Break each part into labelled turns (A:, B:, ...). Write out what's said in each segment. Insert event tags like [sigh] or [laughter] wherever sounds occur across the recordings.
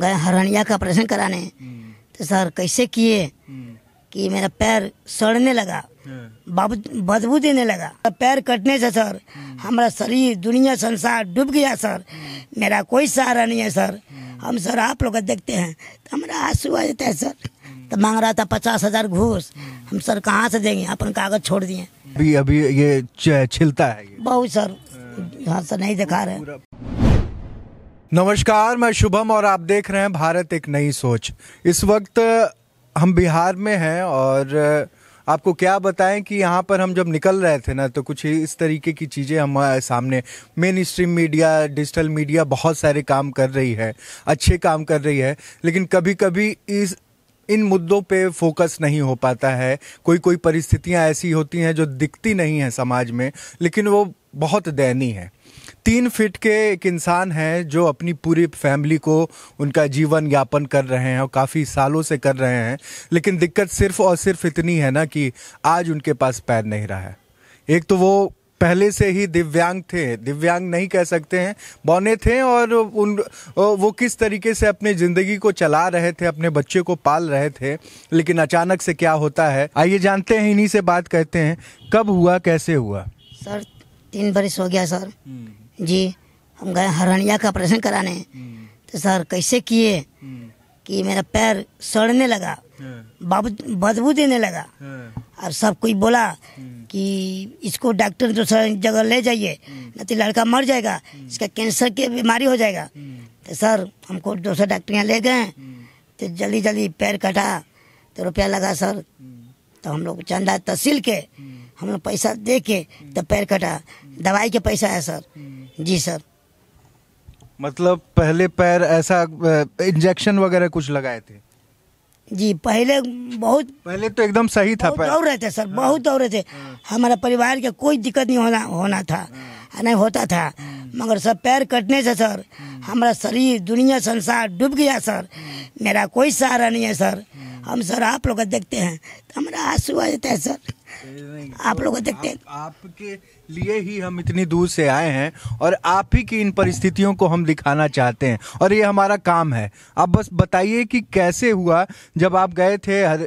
A: गए हरणिया का ऑपरेशन कराने हम्म। तो सर कैसे किए हम्म। कि मेरा पैर सड़ने लगा हाँ। बदबू देने लगा पैर कटने से सर हम्म। हमारा शरीर दुनिया संसार डूब गया सर मेरा कोई सहारा नहीं है सर हम सर आप लोग देखते हैं तो हमारा आंसू आ जाता है सर तो मांग रहा था पचास हजार घूस हम सर कहाँ से देंगे अपन कागज छोड़ दिए
B: अभी अभी ये छिलता है
A: बहुत सर हाँ सर नहीं दिखा रहे
B: नमस्कार मैं शुभम और आप देख रहे हैं भारत एक नई सोच इस वक्त हम बिहार में हैं और आपको क्या बताएं कि यहाँ पर हम जब निकल रहे थे ना तो कुछ इस तरीके की चीज़ें हमारे सामने mainstream media digital media बहुत सारे काम कर रही है अच्छे काम कर रही है लेकिन कभी कभी इस इन मुद्दों पे फोकस नहीं हो पाता है कोई कोई परिस्थितियाँ ऐसी होती हैं जो दिखती नहीं हैं समाज में लेकिन वो बहुत दयनीय है तीन फिट के एक इंसान हैं जो अपनी पूरी फैमिली को उनका जीवन यापन कर रहे हैं और काफ़ी सालों से कर रहे हैं लेकिन दिक्कत सिर्फ और सिर्फ इतनी है ना कि आज उनके पास पैर नहीं रहा है एक तो वो पहले से ही दिव्यांग थे दिव्यांग नहीं कह सकते हैं बौने थे और उन वो किस तरीके से अपने ज़िंदगी को चला रहे थे अपने बच्चे को पाल रहे थे लेकिन अचानक से क्या होता है आइए जानते हैं इन्हीं से बात कहते हैं कब हुआ कैसे हुआ सर
A: तीन बरस हो गया सर हम्म। जी हम गए हरनिया का ऑपरेशन कराने हम्म। तो सर कैसे किए हम्म। कि मेरा पैर सड़ने लगा हाँ। बदबू देने लगा हाँ। और सब कोई बोला हम्म। कि इसको डॉक्टर दूसरा जगह ले जाइए नहीं तो लड़का मर जाएगा इसका कैंसर की बीमारी हो जाएगा तो सर हमको दूसरे डॉक्टर यहाँ ले गए तो जल्दी जल्दी पैर कटा तो रुपया लगा सर तो हम लोग चंदा तहसील के हम लोग पैसा दे के तब पैर कटा दवाई के पैसा है सर जी सर
B: मतलब पहले पैर ऐसा इंजेक्शन वगैरह कुछ लगाए थे
A: जी पहले बहुत पहले तो एकदम सही था बहुत दौड़ रहे थे सर बहुत दौड़ रहे थे हाँ। हाँ। हमारा परिवार के कोई दिक्कत नहीं होना होना था हाँ। नहीं होता था मगर सर पैर कटने से सर हमारा शरीर दुनिया संसार डूब गया सर मेरा कोई सहारा नहीं है सर हम सर आप लोग देखते हैं तो हमारा आंसू आ जाता है सर आप लोग देखते हैं आप,
B: आपके लिए ही हम इतनी दूर से आए हैं और आप ही की इन परिस्थितियों को हम दिखाना चाहते हैं और ये हमारा काम है आप बस बताइए कि कैसे हुआ जब आप गए थे हर,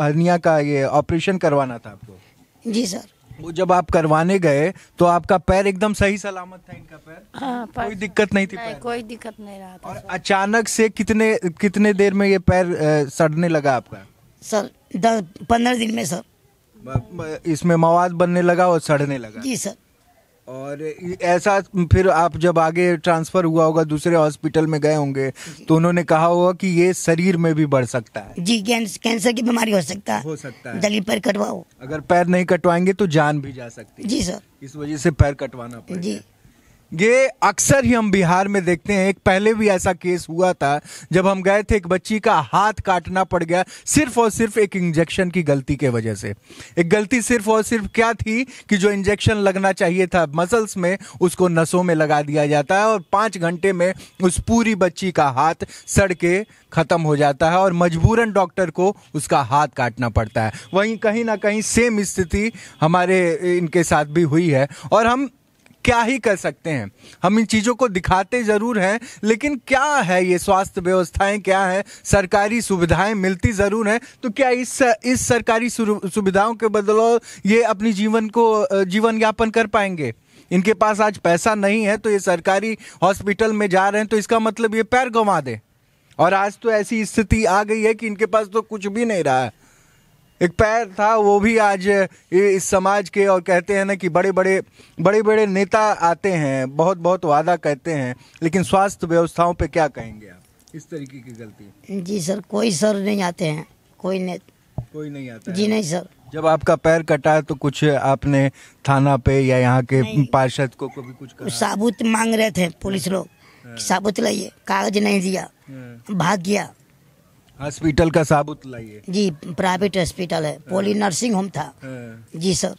B: हरनिया का ये ऑपरेशन करवाना था आपको जी सर वो जब आप करवाने गए तो आपका पैर एकदम सही सलामत था इनका
C: पैर हाँ, कोई दिक्कत नहीं थी नहीं, कोई दिक्कत नहीं रहा
B: था और अचानक से कितने कितने देर में ये पैर सड़ने लगा आपका सर पंद्रह दिन में सर इसमें मवाद बनने लगा और सड़ने लगा जी सर और ऐसा फिर आप जब आगे ट्रांसफर हुआ होगा दूसरे हॉस्पिटल में गए होंगे तो उन्होंने कहा होगा कि ये शरीर में भी बढ़ सकता है जी
A: कैंसर की बीमारी हो सकता है हो सकता है दलील
B: पैर कटवाओ अगर पैर नहीं कटवाएंगे तो जान भी जा सकती है जी सर इस वजह से पैर कटवाना पड़ेगा जी ये अक्सर ही हम बिहार में देखते हैं एक पहले भी ऐसा केस हुआ था जब हम गए थे एक बच्ची का हाथ काटना पड़ गया सिर्फ और सिर्फ एक इंजेक्शन की गलती के वजह से एक गलती सिर्फ और सिर्फ क्या थी कि जो इंजेक्शन लगना चाहिए था मसल्स में उसको नसों में लगा दिया जाता है और पाँच घंटे में उस पूरी बच्ची का हाथ सड़ के ख़त्म हो जाता है और मजबूरन डॉक्टर को उसका हाथ काटना पड़ता है वहीं कहीं ना कहीं सेम स्थिति हमारे इनके साथ भी हुई है और हम क्या ही कर सकते हैं हम इन चीज़ों को दिखाते ज़रूर हैं लेकिन क्या है ये स्वास्थ्य व्यवस्थाएं क्या है सरकारी सुविधाएं मिलती ज़रूर हैं तो क्या इस इस सरकारी सुविधाओं के बदलाव ये अपनी जीवन को जीवन यापन कर पाएंगे इनके पास आज पैसा नहीं है तो ये सरकारी हॉस्पिटल में जा रहे हैं तो इसका मतलब ये पैर गंवा दें और आज तो ऐसी स्थिति आ गई है कि इनके पास तो कुछ भी नहीं रहा है एक पैर था वो भी आज इस समाज के और कहते हैं ना कि बड़े बड़े बड़े बड़े नेता आते हैं बहुत बहुत वादा कहते हैं लेकिन स्वास्थ्य व्यवस्थाओं पे क्या कहेंगे आप इस
A: तरीके की गलती जी सर कोई सर नहीं आते हैं कोई ने कोई नहीं आता जी नहीं सर
B: जब आपका पैर कटा है तो कुछ आपने थाना पे या यहाँ के पार्षद को कभी
A: कुछ कहा? साबुत मांग रहे थे पुलिस लोग हाँ। साबुत लाइए कागज नहीं दिया हाँ। भाग गया
B: हॉस्पिटल का साबुत लाइए
A: जी प्राइवेट हॉस्पिटल है पोली नर्सिंग होम था हाँ। जी सर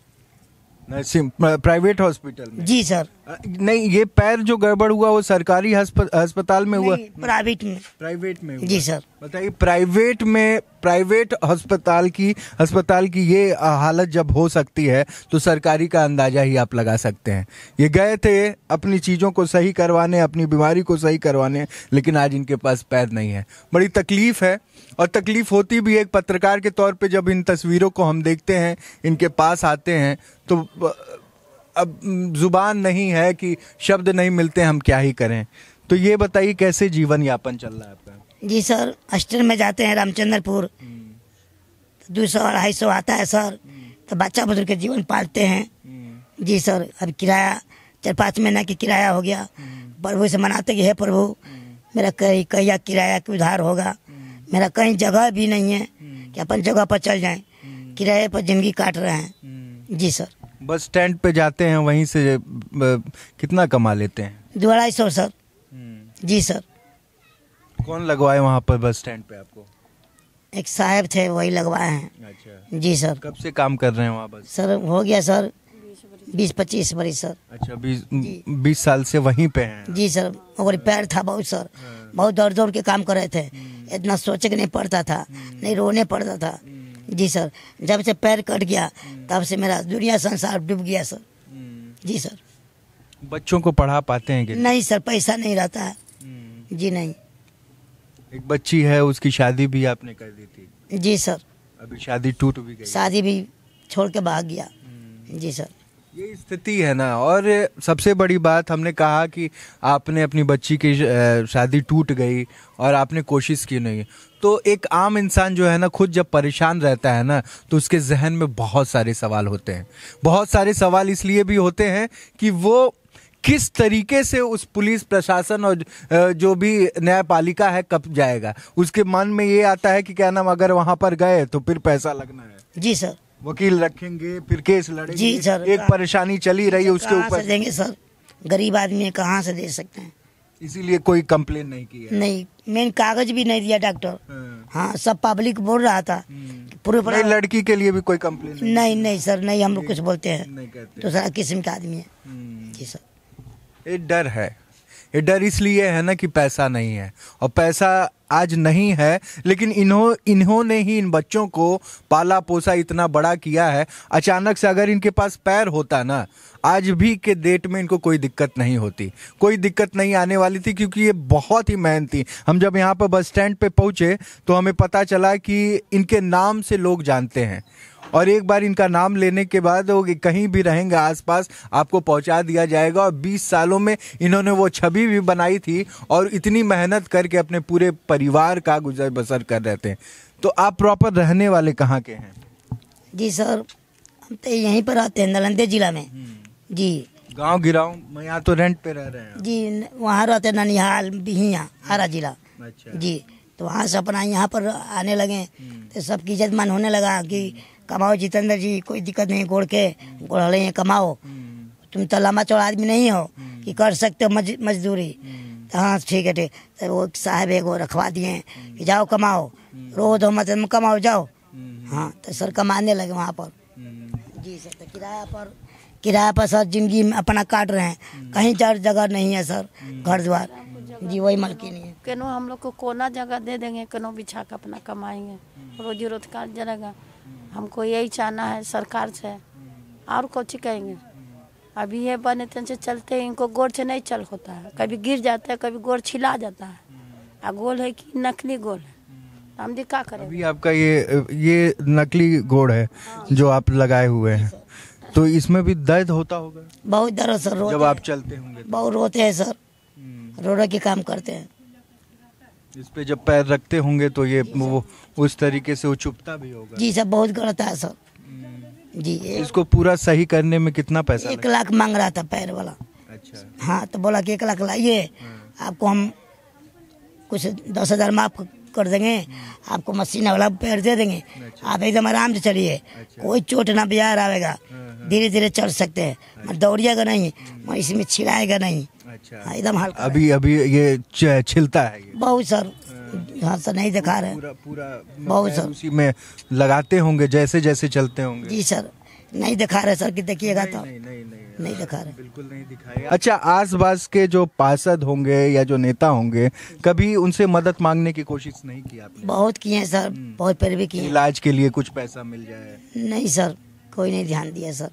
B: नर्सिंग प्राइवेट हॉस्पिटल में जी सर नहीं ये पैर जो गड़बड़ हुआ वो सरकारी हस्प, अस्पताल में हुआ प्राइवेट में प्राइवेट में हुआ। जी सर बताइए प्राइवेट में प्राइवेट अस्पताल की अस्पताल की ये हालत जब हो सकती है तो सरकारी का अंदाज़ा ही आप लगा सकते हैं ये गए थे अपनी चीज़ों को सही करवाने अपनी बीमारी को सही करवाने लेकिन आज इनके पास पैर नहीं है बड़ी तकलीफ़ है और तकलीफ़ होती भी एक पत्रकार के तौर पे जब इन तस्वीरों को हम देखते हैं इनके पास आते हैं तो अब जुबान नहीं है कि शब्द नहीं मिलते हम क्या ही करें तो ये बताइए कैसे जीवन यापन चल रहा है
A: जी सर हॉस्टल में जाते हैं रामचंद्रपुर तो दो सौ अढ़ाई सौ आता है सर हम्म। तो बच्चा बुजुर्ग के जीवन पालते हैं हम्म। जी सर अब किराया चार पाँच महीना की किराया हो गया हम्म। प्रभु से मनाते कि हे प्रभु मेरा कहीं कहिया किराया की उधार होगा मेरा कहीं जगह भी नहीं है कि अपन जगह पर चल जाए किराए पर जिंदगी काट रहे हैं जी सर
B: बस स्टैंड पे जाते हैं वहीं से कितना कमा लेते हैं
A: दो अढ़ाई सौ सर जी सर
B: कौन लगवाए वहाँ पर बस स्टैंड पे आपको
A: एक साहब थे वही लगवाए हैं अच्छा जी सर
B: कब से काम कर रहे हैं वहाँ बस सर हो गया
A: सर बीस पच्चीस बरस सर
B: अच्छा बीस बीस साल से वहीं पे हैं
A: जी सर और पैर था बहुत सर हाँ। बहुत दौड़ दौड़ के काम कर रहे थे हम्म। इतना के नहीं पड़ता था हम्म। नहीं रोने पड़ता था हम्म। जी सर जब से पैर कट गया तब से मेरा दुनिया संसार डूब गया सर जी सर
B: बच्चों को पढ़ा पाते हैं कि
A: नहीं सर पैसा नहीं रहता है जी नहीं
B: एक बच्ची है उसकी शादी भी आपने कर दी
A: थी जी सर
B: अभी शादी टूट भी
A: गई शादी भी छोड़ के भाग गया हम्म। जी सर
B: ये स्थिति है ना और सबसे बड़ी बात हमने कहा कि आपने अपनी बच्ची की शादी टूट गई और आपने कोशिश की नहीं तो एक आम इंसान जो है ना खुद जब परेशान रहता है ना तो उसके जहन में बहुत सारे सवाल होते हैं बहुत सारे सवाल इसलिए भी होते हैं कि वो किस तरीके से उस पुलिस प्रशासन और जो भी न्यायपालिका है कब जाएगा उसके मन में ये आता है कि क्या नाम अगर वहाँ पर गए तो फिर पैसा लगना है जी सर वकील रखेंगे फिर केस लड़ेंगे जी सर एक परेशानी चली रही है उसके ऊपर देंगे
A: सर गरीब आदमी कहाँ से दे सकते हैं
B: इसीलिए कोई कम्प्लेन नहीं की
A: है नहीं मैंने कागज भी नहीं दिया डॉक्टर हाँ।, हाँ सब पब्लिक बोल रहा था हम्म। पूरे पूरे
B: लड़की के लिए भी कोई कम्प्लेन
A: नहीं नहीं, नहीं सर नहीं हम लोग कुछ बोलते हैं तो सारा किस्म का आदमी है
B: हम्म। जी सर ये डर है ये डर इसलिए है ना कि पैसा नहीं है और पैसा आज नहीं है लेकिन इन्हों इन्होंने ही इन बच्चों को पाला पोसा इतना बड़ा किया है अचानक से अगर इनके पास पैर होता ना आज भी के डेट में इनको कोई दिक्कत नहीं होती कोई दिक्कत नहीं आने वाली थी क्योंकि ये बहुत ही मेहनती हम जब यहाँ पर बस स्टैंड पे पहुँचे तो हमें पता चला कि इनके नाम से लोग जानते हैं और एक बार इनका नाम लेने के बाद वो कहीं भी रहेंगे आसपास आपको पहुंचा दिया जाएगा और 20 सालों में इन्होंने वो छवि भी बनाई थी और इतनी मेहनत करके अपने पूरे परिवार का गुजर बसर कर रहे थे तो आप प्रॉपर रहने वाले कहाँ के हैं
A: जी सर हम तो यहीं पर आते हैं नलंदे जिला में हम्म। जी
B: गांव गिराओ मैं यहाँ तो रेंट पे रह रहे हैं
A: जी वहाँ रहते ननिहाल बिहिया हरा जिला अच्छा। जी तो वहाँ से अपना यहाँ पर आने लगे हम्म। तो सबकी इज्जत मन होने लगा कि हम्म। कमाओ जितेंद्र जी कोई दिक्कत नहीं गोड़ के गोड़े हैं कमाओ हम्म। तुम तो लामा चौड़ा आदमी नहीं हो हम्म। कि कर सकते हो मज, मजदूरी तो हाँ ठीक है ठीक तो वो साहब एगो रखवा दिए कि जाओ कमाओ रो दो मत कमाओ जाओ हाँ तो सर कमाने लगे वहाँ पर
C: जी सर तो किराया पर
A: किराया पर सर जिंदगी में अपना काट रहे हैं कहीं चार जगह नहीं है सर घर द्वार जी वही मलकी
C: नहीं है कहो हम लोग को कोना जगह दे देंगे केनो बिछा कर अपना कमाएंगे रोजी रोजगार जरेगा हमको यही चाहना है सरकार से और कुछ कहेंगे अभी ये बने तन से चलते हैं इनको गोर से नहीं चल होता है कभी गिर जाता है कभी गोर छिला जाता है और गोल है कि नकली गोल है तो हम दिखा करें अभी
B: आपका ये ये नकली गोड़ है हाँ। जो आप लगाए हुए हैं तो इसमें भी दर्द होता होगा
C: बहुत दर्द
A: सर जब आप चलते होंगे तो? बहुत रोते हैं सर हम्म। रोड़ा के काम करते हैं
B: इस पे जब पैर रखते होंगे तो ये वो उस तरीके से वो चुपता भी होगा जी
A: सर बहुत गलत है सर हम्म। जी इसको
B: पूरा सही करने में कितना पैसा एक लाख
A: मांग रहा था पैर वाला अच्छा हाँ तो बोला कि एक लाख लाइए हाँ। आपको हम कुछ दस हजार माफ कर देंगे हम्म। आपको मशीन वाला पैर दे देंगे अच्छा। आप एकदम आराम से चलिए अच्छा। कोई चोट ना बिहार आएगा हाँ, हाँ। धीरे धीरे चल सकते हैं अच्छा। दौड़िएगा नहीं हम्म। इसमें छिड़ाएगा नहीं अच्छा हाँ, एकदम
B: हल्का अभी अभी ये छिलता है
A: बहुत सर यहाँ से नहीं दिखा रहे पूरा
B: बहुत सर उसी में लगाते होंगे जैसे जैसे चलते होंगे जी सर
A: नहीं दिखा रहे सर की देखिएगा तो नहीं नहीं नहीं, नहीं हाँ, दिखा रहे बिल्कुल नहीं
B: दिखाया अच्छा आसपास के जो पार्षद होंगे या जो नेता होंगे कभी उनसे मदद मांगने की कोशिश नहीं की आपने बहुत किए सर हम्म। बहुत फिर भी किए इलाज के लिए कुछ पैसा मिल जाए
A: नहीं सर कोई नहीं ध्यान दिया सर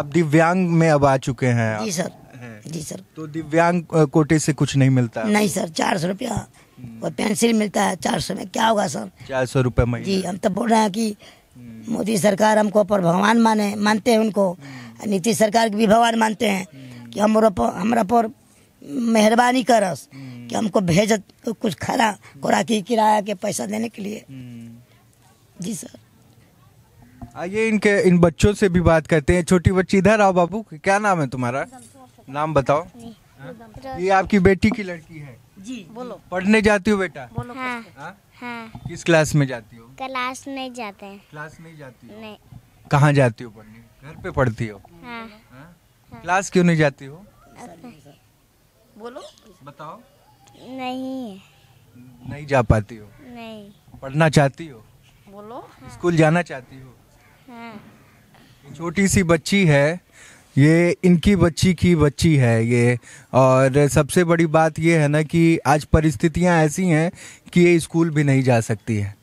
B: आप दिव्यांग में अब आ चुके हैं जी सर है जी सर तो दिव्यांग कोटे से कुछ नहीं मिलता नहीं
A: सर चार सौ रूपया हम्म। और पेंसिल मिलता है चार सौ में क्या होगा सर
B: चार सौ में जी हम
A: तो बोल रहे हैं की हम्म। मोदी सरकार हमको पर भगवान माने मानते हैं उनको हम्म। नीतीश सरकार भी भगवान मानते हैं कि हम हमारा पर मेहरबानी कर कि हमको भेज तो कुछ खरा खुराकी किराया के पैसा देने के लिए जी सर
B: आइए इनके इन बच्चों से भी बात करते हैं छोटी बच्ची इधर आओ बाबू क्या नाम है तुम्हारा नाम बताओ
A: हाँ?
B: ये आपकी बेटी की लड़की है जी बोलो पढ़ने जाती हो बेटा बोलो हाँ, हाँ? हाँ? किस क्लास में जाती हो क्लास नहीं जाते हैं क्लास नहीं जाती हो नहीं कहाँ जाती हो पढ़ने घर पे पढ़ती हो हाँ, हाँ? हाँ। क्लास क्यों नहीं जाती हो
C: अच्छा। बोलो बताओ नहीं
B: नहीं जा पाती हो
C: नहीं पढ़ना चाहती हो बोलो स्कूल
B: जाना चाहती हो हाँ। छोटी सी बच्ची है ये इनकी बच्ची की बच्ची है ये और सबसे बड़ी बात ये है ना कि आज परिस्थितियां ऐसी हैं कि ये स्कूल भी नहीं जा सकती है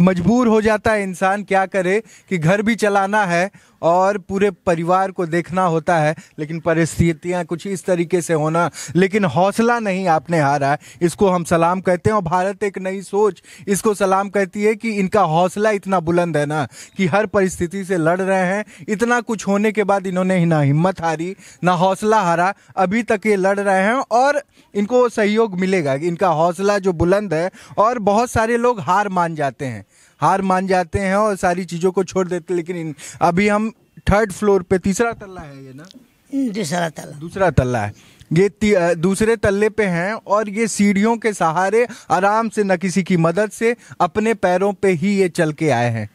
B: मजबूर हो जाता है इंसान क्या करे कि घर भी चलाना है और पूरे परिवार को देखना होता है लेकिन परिस्थितियाँ कुछ इस तरीके से होना लेकिन हौसला नहीं आपने हारा है इसको हम सलाम कहते हैं और भारत एक नई सोच इसको सलाम कहती है कि इनका हौसला इतना बुलंद है ना कि हर परिस्थिति से लड़ रहे हैं इतना कुछ होने के बाद इन्होंने ही ना हिम्मत हारी ना हौसला हारा अभी तक ये लड़ रहे हैं और इनको सहयोग मिलेगा इनका हौसला जो बुलंद है और बहुत सारे लोग हार मान जाते हैं हार मान जाते हैं और सारी चीज़ों को छोड़ देते हैं लेकिन अभी हम थर्ड फ्लोर पे तीसरा तल्ला है ये ना हम्म, दूसरा तल्ला दूसरा तल्ला है ये दूसरे तल्ले पे हैं और ये सीढ़ियों के सहारे आराम से न किसी की मदद से अपने पैरों पे ही ये चल के आए हैं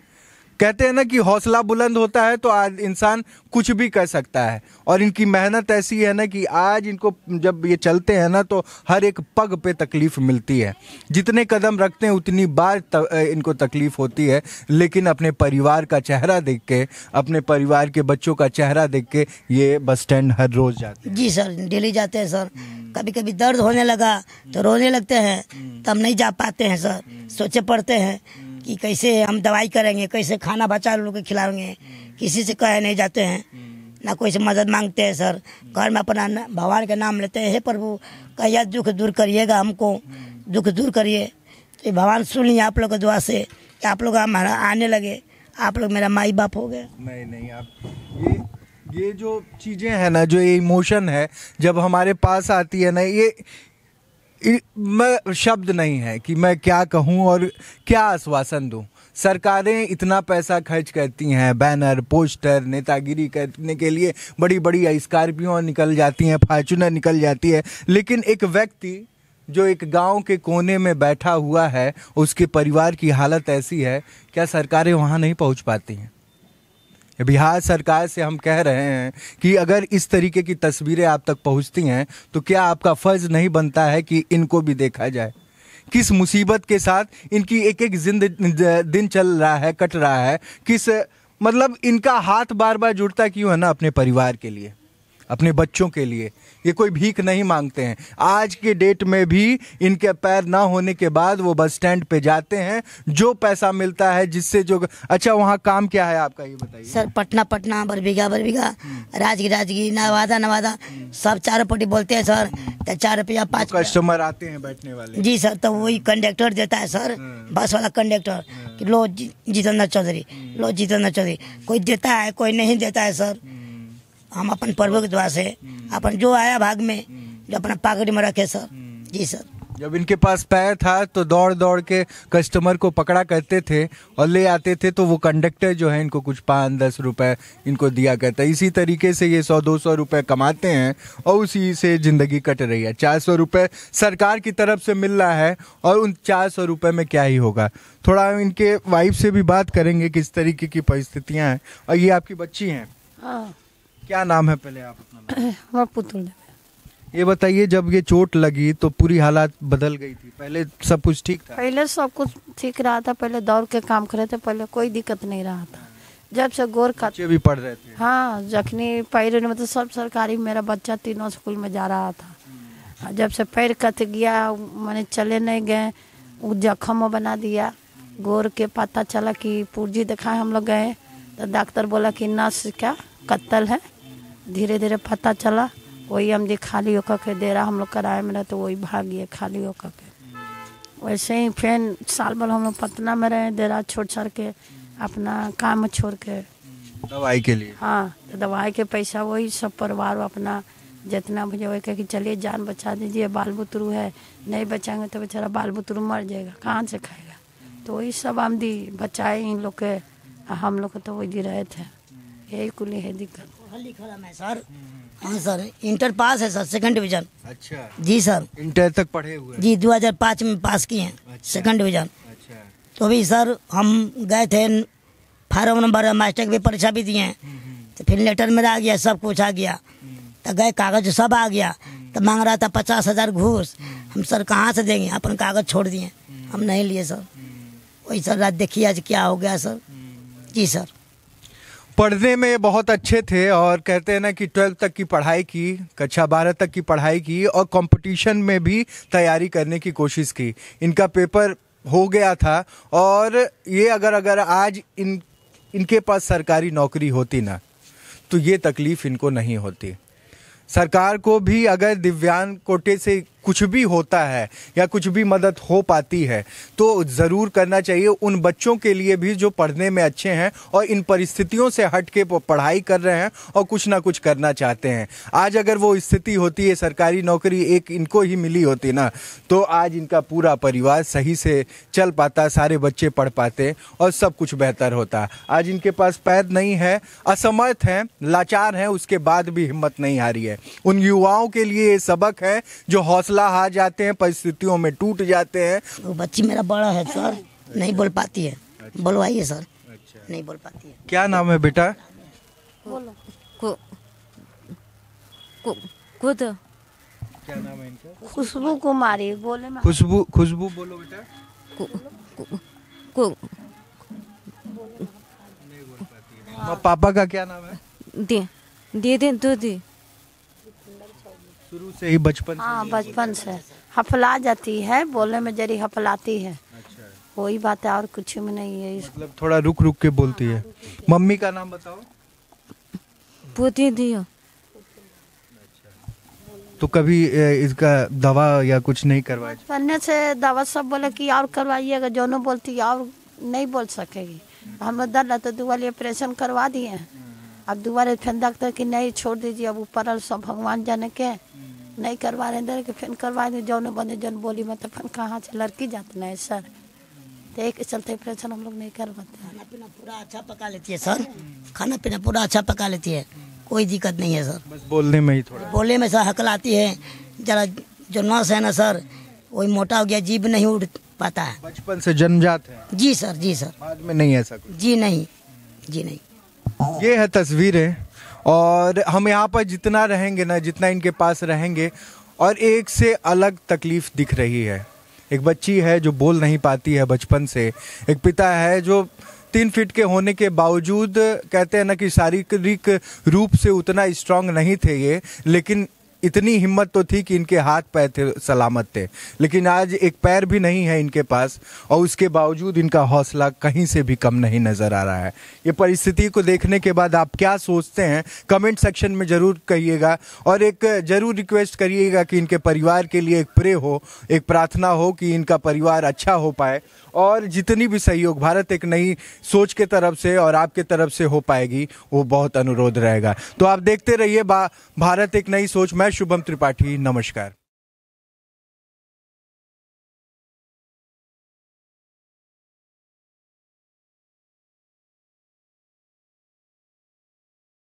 B: कहते हैं ना कि हौसला बुलंद होता है तो आज इंसान कुछ भी कर सकता है और इनकी मेहनत ऐसी है ना कि आज इनको जब ये चलते हैं ना तो हर एक पग पे तकलीफ मिलती है जितने कदम रखते हैं उतनी बार त, इनको तकलीफ होती है लेकिन अपने परिवार का चेहरा देख के अपने परिवार के बच्चों का चेहरा देख के ये बस स्टैंड हर रोज जाते हैं जी
A: सर डेली जाते हैं सर कभी कभी दर्द होने लगा तो रोने लगते हैं तब नहीं जा पाते हैं सर सोचे पड़ते हैं कि कैसे हम दवाई करेंगे कैसे खाना बचा लोग को खिलाएंगे किसी से कहे नहीं जाते हैं ना कोई से मदद मांगते हैं सर घर में अपना भगवान का नाम लेते हैं हे प्रभु कहिया दुख दूर करिएगा हमको दुख दूर करिए तो भगवान सुन लिए आप लोग के दुआ से कि आप लोग हमारा आने लगे आप लोग मेरा माई बाप हो गए
B: नहीं नहीं आप ये ये जो चीज़ें हैं ना जो ये इमोशन है जब हमारे पास आती है ना ये मैं शब्द नहीं है कि मैं क्या कहूँ और क्या आश्वासन दूँ सरकारें इतना पैसा खर्च करती हैं बैनर पोस्टर नेतागिरी करने के लिए बड़ी बड़ी स्कॉर्पियो निकल जाती हैं फार्चुनर निकल जाती है लेकिन एक व्यक्ति जो एक गांव के कोने में बैठा हुआ है उसके परिवार की हालत ऐसी है क्या सरकारें वहां नहीं पहुंच पाती हैं बिहार सरकार से हम कह रहे हैं कि अगर इस तरीके की तस्वीरें आप तक पहुंचती हैं तो क्या आपका फ़र्ज नहीं बनता है कि इनको भी देखा जाए किस मुसीबत के साथ इनकी एक एक जिंद दिन चल रहा है कट रहा है किस मतलब इनका हाथ बार बार जुड़ता क्यों है ना अपने परिवार के लिए अपने बच्चों के लिए ये कोई भीख नहीं मांगते हैं आज के डेट में भी इनके पैर ना होने के बाद वो बस स्टैंड पे जाते हैं जो पैसा मिलता है जिससे जो अच्छा वहाँ काम क्या है
A: आपका ये बताइए सर पटना पटना बरबीघा बरबीघा राजगी राजगी नवादा नवादा सब चारों पट्टी बोलते हैं सर तो चार रुपया पाँच कस्टमर
B: आते हैं बैठने वाले
A: जी सर तो वही कंडक्टर देता है सर हम्म। बस वाला कंडक्टर लो जितेंद्र चौधरी लो जितेंद्र चौधरी कोई देता है कोई नहीं देता है सर हम अपन पर्व के द्वारा से हम्म। अपन जो आया भाग में हम्म। जो अपना पॉकेट में रखे सर हम्म। जी सर
B: जब इनके पास पैर था तो दौड़ दौड़ के कस्टमर को पकड़ा करते थे और ले आते थे तो वो कंडक्टर जो है इनको कुछ पाँच दस रुपए इनको दिया करता है इसी तरीके से ये सौ दो सौ रुपये कमाते हैं और उसी से ज़िंदगी कट रही है चार सौ रुपये सरकार की तरफ से मिल रहा है और उन चार सौ रुपये में क्या ही होगा थोड़ा इनके वाइफ से भी बात करेंगे किस तरीके की परिस्थितियाँ हैं और ये आपकी बच्ची हैं हाँ। क्या नाम है पहले आप
C: अपना [coughs] पुतुल
B: ये बताइए जब ये चोट लगी तो पूरी हालात बदल गई थी पहले सब कुछ ठीक था
C: पहले सब कुछ ठीक रहा था पहले दौड़ के काम करे थे पहले कोई दिक्कत नहीं रहा था जब से गोर का
B: भी पढ़ रहे थे
C: हाँ जखनी पैर मतलब सब सरकारी मेरा बच्चा तीनों स्कूल में जा रहा था हम्म। जब से पैर कट गया मैंने चले नहीं गए वो जख्म बना दिया गोर के पता चला कि पुर्जी दिखाए हम लोग गए तो डॉक्टर बोला कि नस क्या कत्तल है धीरे धीरे पता चला वही हम खाली होकर के डेरा हम लोग कराए में रहते तो वही भाग गए खाली होकर के वैसे ही फिर साल भर हम लोग पटना में रहे डेरा छोड़ छाड़ के अपना काम छोड़ के
B: दवाई के लिए
C: हाँ तो दवाई के पैसा वही सब परिवार अपना जितना मुझे वही कि चलिए जान बचा दीजिए बाल बुतरू है नहीं बचाएंगे तो बेचारा बाल बुतरू मर जाएगा कहाँ से खाएगा तो वही सब दी बचाए इन लोग के हम लोग तो वही रहे थे यही कुल है दिक्कत
A: सर हम्म।
C: हाँ सर इंटर
A: पास है सर सेकंड डिवीजन अच्छा जी सर
B: इंटर तक पढ़े हुए
A: जी 2005 में पास किए हैं अच्छा। सेकंड डिवीजन अच्छा तो भी सर हम गए थे फार्म नंबर मास्टर की परीक्षा भी दिए हैं हम्म, हम्म। तो फिर लेटर मेरा आ गया सब कुछ आ गया तो गए कागज सब आ गया तो मांग रहा था पचास हजार घूस हम सर कहाँ से देंगे अपन कागज छोड़ दिए हम नहीं लिए सर वही सर रात देखिए आज क्या हो गया सर जी सर
B: पढ़ने में बहुत अच्छे थे और कहते हैं ना कि ट्वेल्थ तक की पढ़ाई की कक्षा बारह तक की पढ़ाई की और कंपटीशन में भी तैयारी करने की कोशिश की इनका पेपर हो गया था और ये अगर अगर आज इन इनके पास सरकारी नौकरी होती ना तो ये तकलीफ़ इनको नहीं होती सरकार को भी अगर दिव्यांग कोटे से कुछ भी होता है या कुछ भी मदद हो पाती है तो ज़रूर करना चाहिए उन बच्चों के लिए भी जो पढ़ने में अच्छे हैं और इन परिस्थितियों से हट के पढ़ाई कर रहे हैं और कुछ ना कुछ करना चाहते हैं आज अगर वो स्थिति होती है सरकारी नौकरी एक इनको ही मिली होती ना तो आज इनका पूरा परिवार सही से चल पाता सारे बच्चे पढ़ पाते और सब कुछ बेहतर होता आज इनके पास पैद नहीं है असमर्थ हैं लाचार हैं उसके बाद भी हिम्मत नहीं हारी है उन युवाओं के लिए ये सबक है जो हौसला लाह आ जाते हैं परिस्थितियों में टूट जाते हैं वो
A: बच्ची मेरा बड़ा है सर नहीं बोल पाती है अच्छा। बोलवाइए सर अच्छा। नहीं बोल पाती है क्या
B: नाम है बेटा
C: खुद क्या
B: नाम है इनका
C: खुशबू कुमारी बोले खुशबू खुशबू बोलो बेटा को,
B: पापा का क्या नाम है
C: दे दे दे दो दे
B: शुरू से ही बचपन हाँ
C: बचपन से हफला जाती है बोलने में जरी हफलाती है वही अच्छा। बात है और कुछ में नहीं है मतलब
B: थोड़ा रुक रुक के बोलती है मम्मी
C: का नाम बताओ पोती दियो
B: तो कभी इसका दवा या कुछ नहीं करवाया
C: पन्ने से दवा सब बोले कि और करवाइएगा जो ना बोलती और नहीं बोल सकेगी हम दर्द तो दोबारा ऑपरेशन करवा दिए हाँ। अब दोबारा फिर डॉक्टर कि नहीं छोड़ दीजिए अब ऊपर सब भगवान जाने के नहीं करवा रहे डर फिर करवा दे जौन बने जौन बोली मतलब तो फिर कहाँ से लड़की जाते नहीं सर तो एक चलते ऑपरेशन हम लोग नहीं करवाते खाना पीना पूरा अच्छा पका लेती
A: है सर खाना पीना पूरा अच्छा पका लेती है कोई दिक्कत नहीं है सर
B: बस बोलने में ही थोड़ा
A: बोलने में सर हकल आती है जरा जो नस है ना सर वही मोटा हो गया जीभ नहीं उठ पाता है बचपन से जन्मजात है जी सर जी सर बाद
B: में नहीं ऐसा कुछ
A: जी नहीं जी
B: नहीं ये है तस्वीरें और हम यहाँ पर जितना रहेंगे ना जितना इनके पास रहेंगे और एक से अलग तकलीफ़ दिख रही है एक बच्ची है जो बोल नहीं पाती है बचपन से एक पिता है जो तीन फीट के होने के बावजूद कहते हैं ना कि शारीरिक रूप से उतना स्ट्रांग नहीं थे ये लेकिन इतनी हिम्मत तो थी कि इनके हाथ पैर थे सलामत थे लेकिन आज एक पैर भी नहीं है इनके पास और उसके बावजूद इनका हौसला कहीं से भी कम नहीं नज़र आ रहा है ये परिस्थिति को देखने के बाद आप क्या सोचते हैं कमेंट सेक्शन में ज़रूर कहिएगा और एक ज़रूर रिक्वेस्ट करिएगा कि इनके परिवार के लिए एक प्रे हो एक प्रार्थना हो कि इनका परिवार अच्छा हो पाए और जितनी भी सहयोग भारत एक नई सोच के तरफ से और आपके तरफ से हो पाएगी वो बहुत अनुरोध रहेगा तो आप देखते रहिए भारत एक नई सोच में मैं
A: शुभम त्रिपाठी नमस्कार